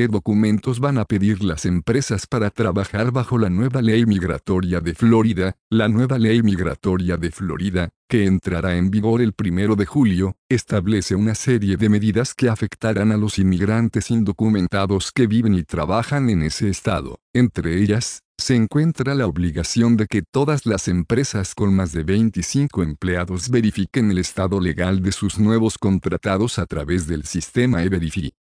qué documentos van a pedir las empresas para trabajar bajo la nueva ley migratoria de Florida. La nueva ley migratoria de Florida, que entrará en vigor el 1 de julio, establece una serie de medidas que afectarán a los inmigrantes indocumentados que viven y trabajan en ese estado. Entre ellas, se encuentra la obligación de que todas las empresas con más de 25 empleados verifiquen el estado legal de sus nuevos contratados a través del sistema e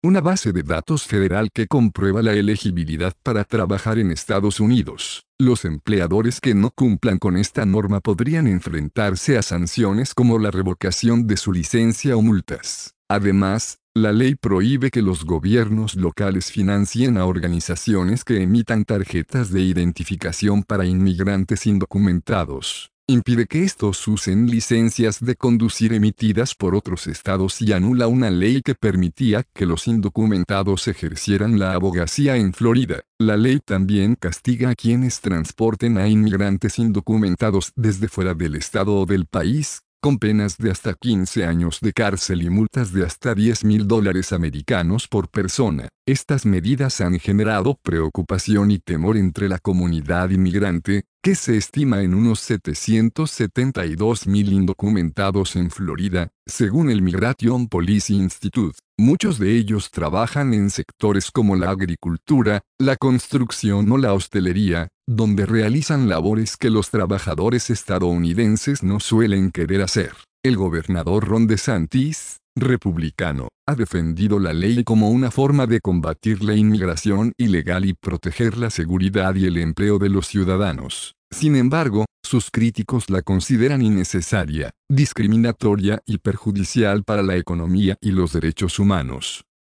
una base de datos federal que comprueba la elegibilidad para trabajar en Estados Unidos. Los empleadores que no cumplan con esta norma podrían enfrentarse a sanciones como la revocación de su licencia o multas. Además, la ley prohíbe que los gobiernos locales financien a organizaciones que emitan tarjetas de identificación para inmigrantes indocumentados impide que estos usen licencias de conducir emitidas por otros estados y anula una ley que permitía que los indocumentados ejercieran la abogacía en Florida. La ley también castiga a quienes transporten a inmigrantes indocumentados desde fuera del estado o del país, con penas de hasta 15 años de cárcel y multas de hasta 10 mil dólares americanos por persona. Estas medidas han generado preocupación y temor entre la comunidad inmigrante, que se estima en unos 772 mil indocumentados en Florida, según el Migration Policy Institute. Muchos de ellos trabajan en sectores como la agricultura, la construcción o la hostelería, donde realizan labores que los trabajadores estadounidenses no suelen querer hacer. El gobernador Ron DeSantis republicano, ha defendido la ley como una forma de combatir la inmigración ilegal y proteger la seguridad y el empleo de los ciudadanos. Sin embargo, sus críticos la consideran innecesaria, discriminatoria y perjudicial para la economía y los derechos humanos.